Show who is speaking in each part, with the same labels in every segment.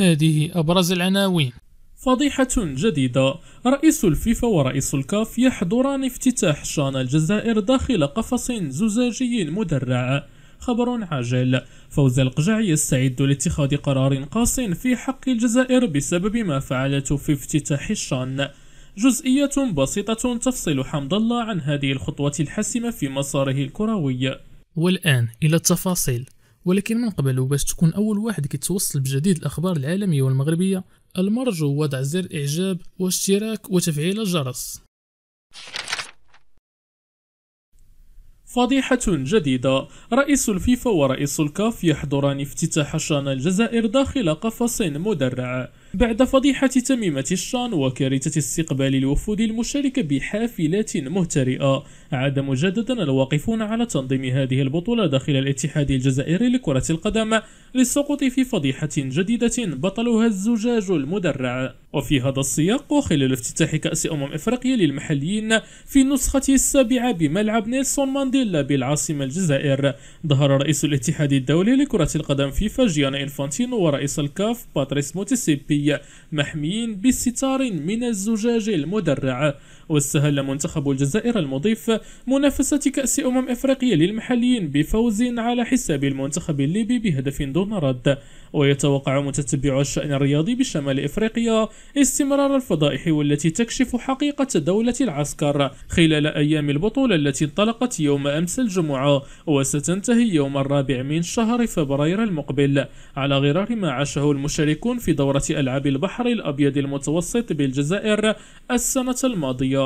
Speaker 1: هذه أبرز العناوين فضيحة جديدة رئيس الفيفا ورئيس الكاف يحضران افتتاح شان الجزائر داخل قفص زجاجي مدرع خبر عاجل فوز القجعي يستعد لاتخاذ قرار قاس في حق الجزائر بسبب ما فعلته في افتتاح الشان جزئية بسيطة تفصل حمد الله عن هذه الخطوة الحاسمة في مساره الكروي والآن إلى التفاصيل ولكن من قبل وباش تكون أول واحد كيتوصل بجديد الأخبار العالمية والمغربية المرجو وضع زر إعجاب واشتراك وتفعيل الجرس فضيحة جديدة رئيس الفيفا ورئيس الكاف يحضران افتتاح شان الجزائر داخل قفص مدرع بعد فضيحة تميمة الشان وكارثة استقبال الوفود المشارك بحافلات مهترئة عاد مجددا الواقفون على تنظيم هذه البطولة داخل الاتحاد الجزائري لكرة القدم للسقوط في فضيحة جديدة بطلها الزجاج المدرع وفي هذا السياق وخلال افتتاح كأس أمم إفريقيا للمحليين في النسخة السابعة بملعب نيلسون مانديلا بالعاصمة الجزائر ظهر رئيس الاتحاد الدولي لكرة القدم فيفا جيانا إنفانتينو ورئيس الكاف باتريس موتسيبي محميين بستار من الزجاج المدرع واستهل منتخب الجزائر المضيف منافسة كأس أمم إفريقيا للمحليين بفوز على حساب المنتخب الليبي بهدف دون رد ويتوقع متتبع الشأن الرياضي بشمال إفريقيا استمرار الفضائح والتي تكشف حقيقة دولة العسكر خلال أيام البطولة التي انطلقت يوم أمس الجمعة وستنتهي يوم الرابع من شهر فبراير المقبل على غرار ما عاشه المشاركون في دورة ألعاب البحر الأبيض المتوسط بالجزائر السنة الماضية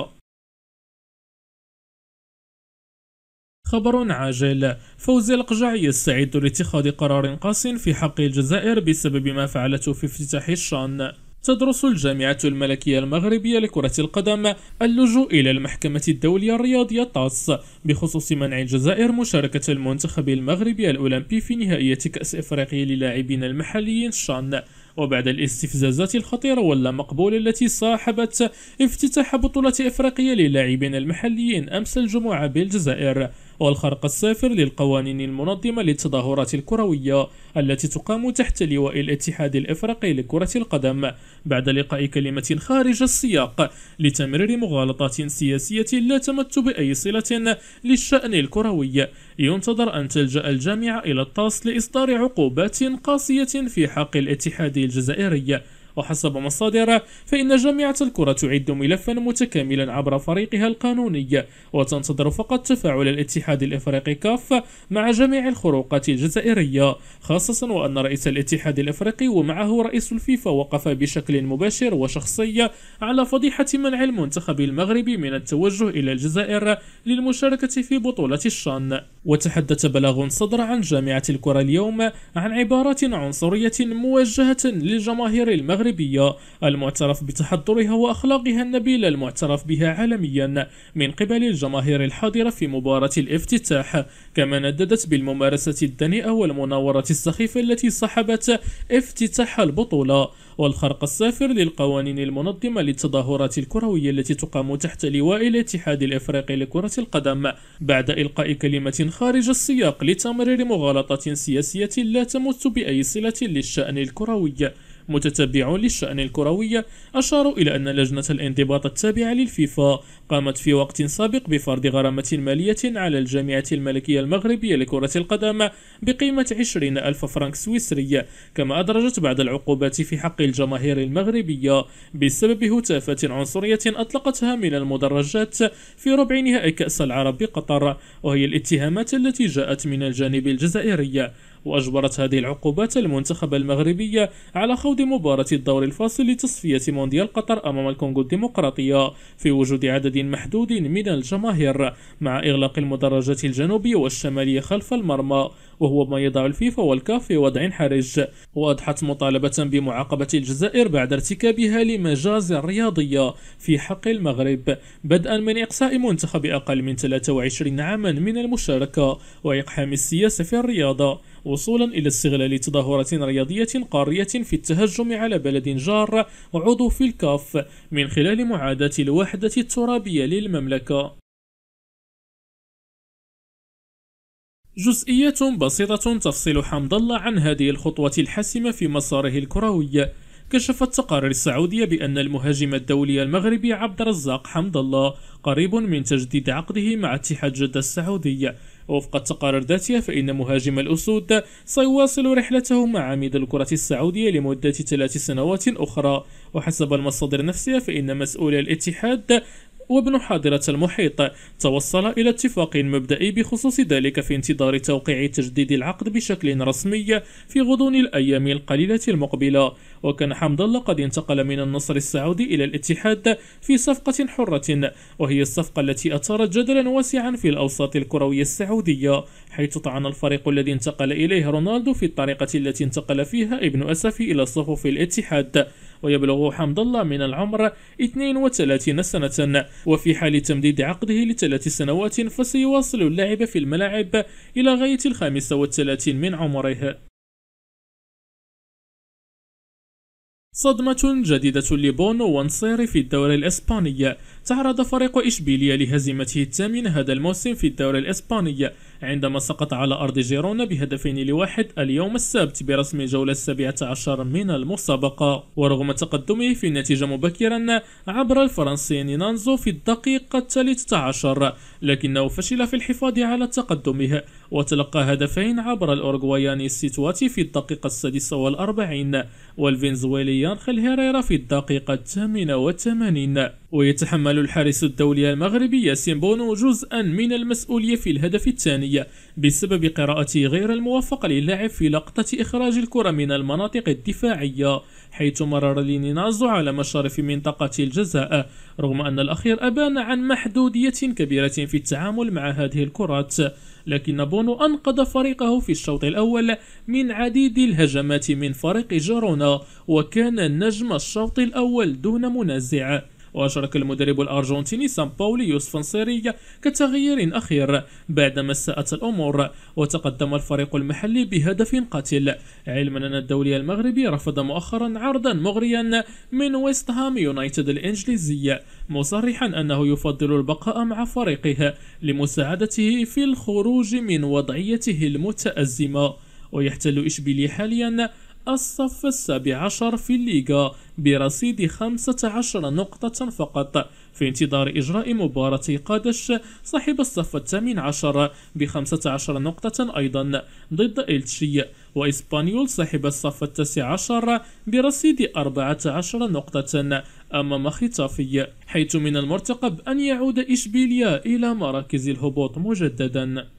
Speaker 1: خبر عاجل فوزي القجعي يستعد لاتخاذ قرار قاس في حق الجزائر بسبب ما فعلته في افتتاح الشان تدرس الجامعة الملكية المغربية لكرة القدم اللجوء إلى المحكمة الدولية الرياضية طاس بخصوص منع الجزائر مشاركة المنتخب المغربي الأولمبي في نهائية كأس إفريقي للاعبين المحليين شان وبعد الاستفزازات الخطيرة واللامقبولة التي صاحبت افتتاح بطولة افريقية للاعبين المحليين أمس الجمعة بالجزائر والخرق السافر للقوانين المنظمة للتظاهرات الكروية التي تقام تحت لواء الاتحاد الإفريقي لكرة القدم بعد لقاء كلمة خارج السياق لتمرير مغالطات سياسية لا تمت بأي صلة للشأن الكروي ينتظر أن تلجأ الجامعة إلى الطاس لإصدار عقوبات قاسية في حق الاتحاد الجزائري وحسب مصادره فإن جامعة الكرة تعد ملفا متكاملا عبر فريقها القانوني وتنتظر فقط تفاعل الاتحاد الإفريقي كاف مع جميع الخروقات الجزائرية خاصة وأن رئيس الاتحاد الإفريقي ومعه رئيس الفيفا وقف بشكل مباشر وشخصي على فضيحة منع المنتخب المغربي من التوجه إلى الجزائر للمشاركة في بطولة الشان وتحدث بلاغ صدر عن جامعة الكرة اليوم عن عبارات عنصرية موجهة للجماهير المغربية المعترف بتحضرها وأخلاقها النبيلة المعترف بها عالميا من قبل الجماهير الحاضرة في مباراة الافتتاح كما نددت بالممارسة الدنيئة والمناورة السخيفة التي صحبت افتتاح البطولة والخرق السافر للقوانين المنظمة للتظاهرات الكروية التي تقام تحت لواء الاتحاد الإفريقي لكرة القدم بعد إلقاء كلمة خارج السياق لتمرير مغالطة سياسية لا تمت بأي صلة للشأن الكروي متتبعون للشأن الكروي أشاروا إلى أن لجنة الانضباط التابعة للفيفا قامت في وقت سابق بفرض غرامة مالية على الجامعة الملكية المغربية لكرة القدم بقيمة 20 ألف فرنك سويسري كما أدرجت بعض العقوبات في حق الجماهير المغربية بسبب هتافات عنصرية أطلقتها من المدرجات في ربع نهائي كأس العرب بقطر وهي الاتهامات التي جاءت من الجانب الجزائري وأجبرت هذه العقوبات المنتخب المغربي على خوض مباراة الدور الفاصل لتصفية مونديال قطر أمام الكونغو الديمقراطية في وجود عدد محدود من الجماهير مع إغلاق المدرجات الجنوبية والشمالية خلف المرمى وهو ما يضع الفيفا والكاف في وضع حرج وأضحت مطالبة بمعاقبة الجزائر بعد ارتكابها لمجازر رياضية في حق المغرب بدءا من إقصاء منتخب أقل من 23 عاما من المشاركة وإقحام السياسة في الرياضة وصولا إلى استغلال تظاهرة رياضية قارية في التهجم على بلد جار وعضو في الكاف من خلال معاداة الوحدة الترابية للمملكة جزئية بسيطة تفصل حمد الله عن هذه الخطوة الحاسمة في مساره الكروي كشفت تقارير السعودية بأن المهاجم الدولي المغربي عبد الرزاق حمد الله قريب من تجديد عقده مع اتحاد جدة السعودية وفق التقارير ذاتها فإن مهاجم الأسود سيواصل رحلته مع عميد الكرة السعودية لمدة ثلاث سنوات أخرى وحسب المصادر نفسها فإن مسؤولي الاتحاد وابن حاضرة المحيط توصل إلى اتفاق مبدئي بخصوص ذلك في انتظار توقيع تجديد العقد بشكل رسمي في غضون الأيام القليلة المقبلة وكان حمد الله قد انتقل من النصر السعودي إلى الاتحاد في صفقة حرة وهي الصفقة التي أثارت جدلا واسعا في الأوساط الكروية السعودية حيث طعن الفريق الذي انتقل إليه رونالدو في الطريقة التي انتقل فيها ابن أسفي إلى صفوف الاتحاد ويبلغ حمد الله من العمر 32 سنة وفي حال تمديد عقده لثلاث سنوات فسيواصل اللعب في الملاعب إلى غاية الخامسة والثلاثين من عمره صدمة جديدة لبونو وانصيري في الدوري الإسباني تعرض فريق إشبيلية لهزيمته الثامن هذا الموسم في الدوري الإسباني عندما سقط على أرض جيرونا بهدفين لواحد اليوم السبت برسم الجولة السابعة عشر من المسابقة ورغم تقدمه في النتيجة مبكرا عبر الفرنسي نانزو في الدقيقة الثالثة عشر لكنه فشل في الحفاظ على تقدمه وتلقى هدفين عبر الأورغواياني سيتواتي في الدقيقة السادسة والأربعين والفنزويلي اختيار خلهيريرا في الدقيقة الثامنة والثمانين ويتحمل الحارس الدولي المغربي ياسين بونو جزءا من المسؤولية في الهدف الثاني بسبب قراءة غير الموفقة للاعب في لقطة إخراج الكرة من المناطق الدفاعية حيث مرر لينينازو على مشارف منطقة الجزاء رغم أن الأخير أبان عن محدودية كبيرة في التعامل مع هذه الكرات لكن بونو أنقذ فريقه في الشوط الأول من عديد الهجمات من فريق جارونا وكان نجم الشوط الأول دون منازع وأشرك المدرب الأرجنتيني سان باولي يوسف نصيري كتغيير أخير بعدما ساءت الأمور وتقدم الفريق المحلي بهدف قاتل علما أن الدولي المغربي رفض مؤخرا عرضا مغريا من ويست هام يونايتد الإنجليزي مصرحا أنه يفضل البقاء مع فريقه لمساعدته في الخروج من وضعيته المتأزمة ويحتل إشبيلية حاليا الصف السابع عشر في الليغا برصيد 15 نقطة فقط في انتظار إجراء مباراة قادش صاحب الصف الثامن عشر ب 15 نقطة أيضا ضد إلتشي وإسبانيول صاحب الصف التاسع عشر برصيد 14 نقطة أمام خطافي حيث من المرتقب أن يعود إشبيليا إلى مراكز الهبوط مجددا